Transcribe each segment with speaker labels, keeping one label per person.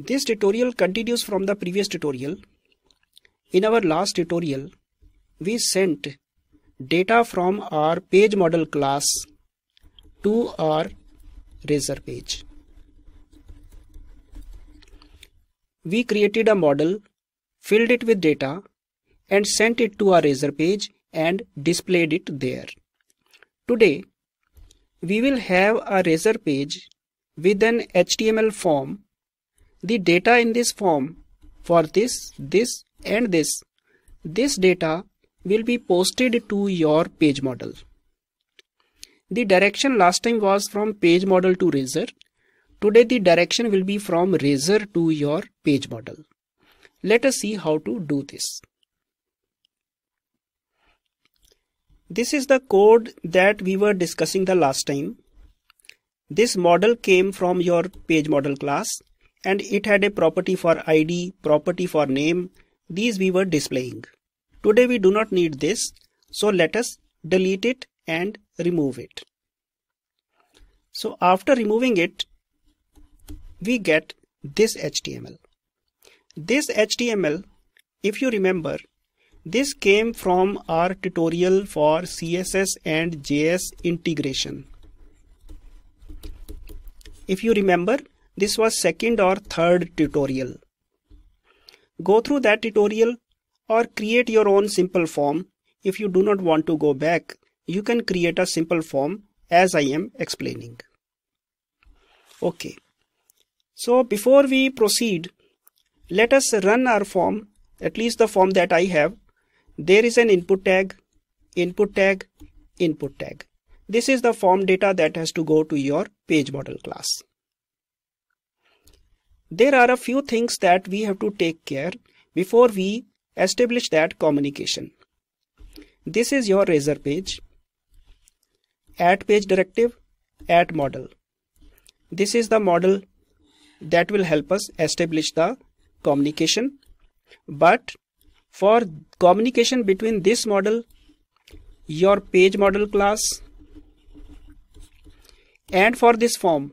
Speaker 1: This tutorial continues from the previous tutorial. In our last tutorial, we sent data from our page model class to our razor page. We created a model, filled it with data and sent it to our razor page and displayed it there. Today, we will have a razor page with an HTML form the data in this form for this, this and this. This data will be posted to your page model. The direction last time was from page model to razor. Today the direction will be from razor to your page model. Let us see how to do this. This is the code that we were discussing the last time. This model came from your page model class and it had a property for id, property for name. These we were displaying. Today we do not need this. So let us delete it and remove it. So after removing it, we get this HTML. This HTML, if you remember, this came from our tutorial for CSS and JS integration. If you remember, this was second or third tutorial. Go through that tutorial or create your own simple form. If you do not want to go back, you can create a simple form as I am explaining. Okay. So before we proceed, let us run our form, at least the form that I have. There is an input tag, input tag, input tag. This is the form data that has to go to your page model class there are a few things that we have to take care before we establish that communication. This is your razor page, add page directive, add model. This is the model that will help us establish the communication. But for communication between this model, your page model class, and for this form,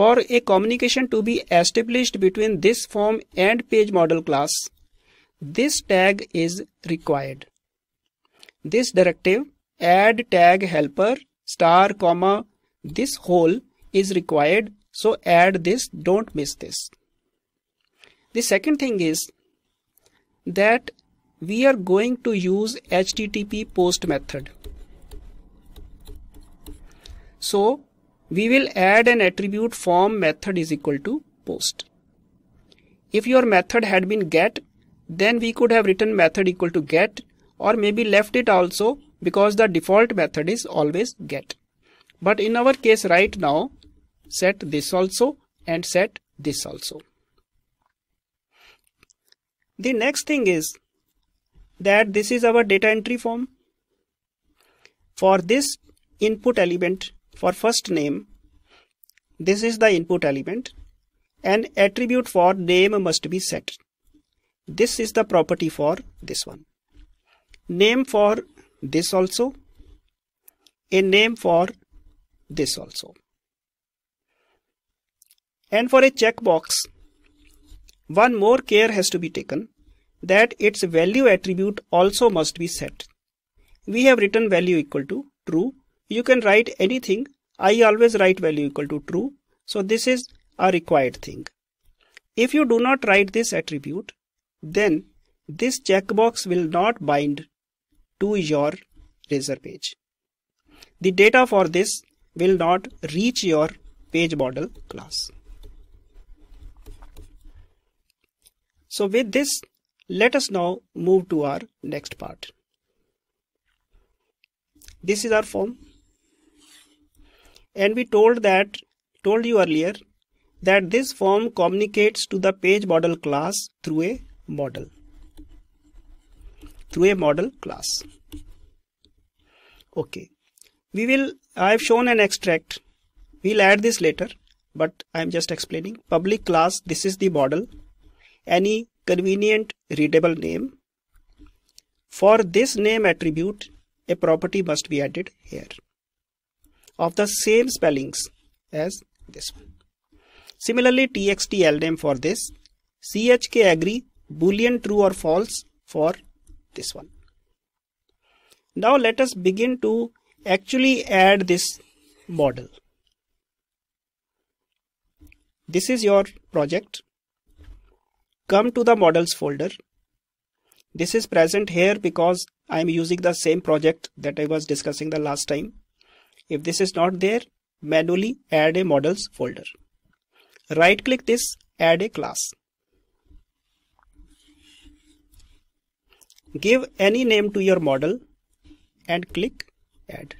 Speaker 1: for a communication to be established between this form and page model class, this tag is required. This directive add tag helper star comma this whole is required so add this don't miss this. The second thing is that we are going to use http post method. So we will add an attribute form method is equal to post. If your method had been get, then we could have written method equal to get or maybe left it also because the default method is always get. But in our case right now, set this also and set this also. The next thing is that this is our data entry form. For this input element, for first name, this is the input element. An attribute for name must be set. This is the property for this one. Name for this also. A name for this also. And for a checkbox, one more care has to be taken that its value attribute also must be set. We have written value equal to true you can write anything. I always write value equal to true. So this is a required thing. If you do not write this attribute, then this checkbox will not bind to your Razor page. The data for this will not reach your page model class. So with this, let us now move to our next part. This is our form. And we told that told you earlier that this form communicates to the page model class through a model through a model class okay we will i have shown an extract we'll add this later but i'm just explaining public class this is the model any convenient readable name for this name attribute a property must be added here of the same spellings as this one. Similarly, txt for this, chk agree, boolean true or false for this one. Now let us begin to actually add this model. This is your project. Come to the models folder. This is present here because I am using the same project that I was discussing the last time. If this is not there, manually add a models folder. Right click this, add a class. Give any name to your model and click add.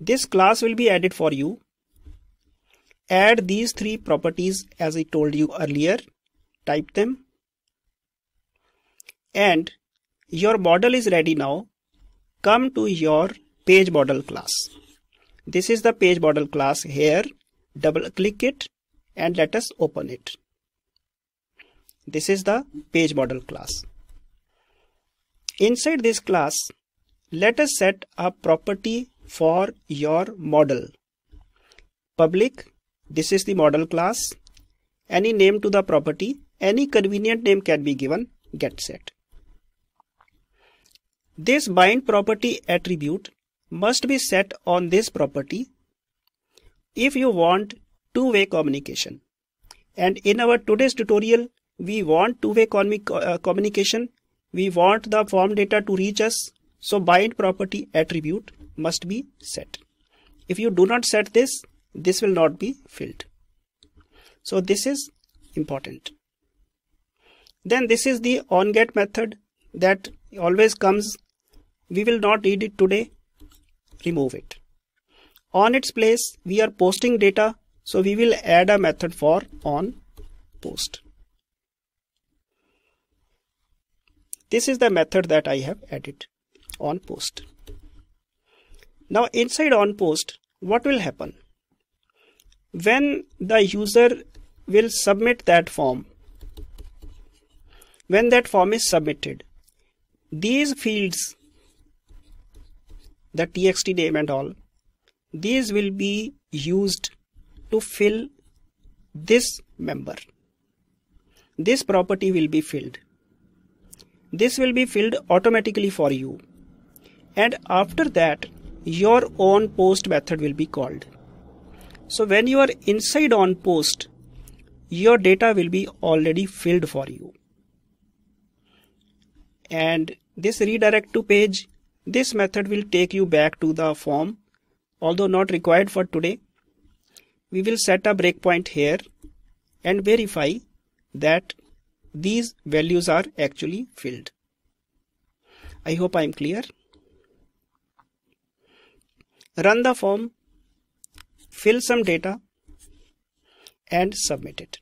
Speaker 1: This class will be added for you. Add these three properties as I told you earlier. Type them and your model is ready now come to your page model class. This is the page model class here. Double click it and let us open it. This is the page model class. Inside this class, let us set a property for your model. Public, this is the model class. Any name to the property, any convenient name can be given, get set. This bind property attribute must be set on this property if you want two-way communication. And in our today's tutorial, we want two-way uh, communication. We want the form data to reach us. So bind property attribute must be set. If you do not set this, this will not be filled. So this is important. Then this is the onGet method that always comes we will not need it today remove it on its place we are posting data so we will add a method for on post this is the method that i have added on post now inside on post what will happen when the user will submit that form when that form is submitted these fields the txt name and all these will be used to fill this member this property will be filled this will be filled automatically for you and after that your on post method will be called so when you are inside on post your data will be already filled for you and this redirect to page this method will take you back to the form although not required for today. We will set a breakpoint here and verify that these values are actually filled. I hope I am clear. Run the form, fill some data and submit it.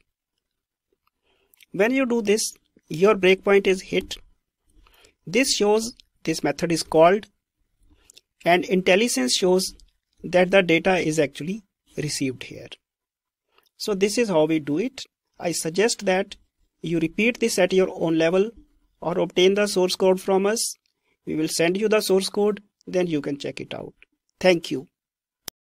Speaker 1: When you do this, your breakpoint is hit. This shows this method is called and intelligence shows that the data is actually received here. So this is how we do it. I suggest that you repeat this at your own level or obtain the source code from us. We will send you the source code, then you can check it out. Thank you.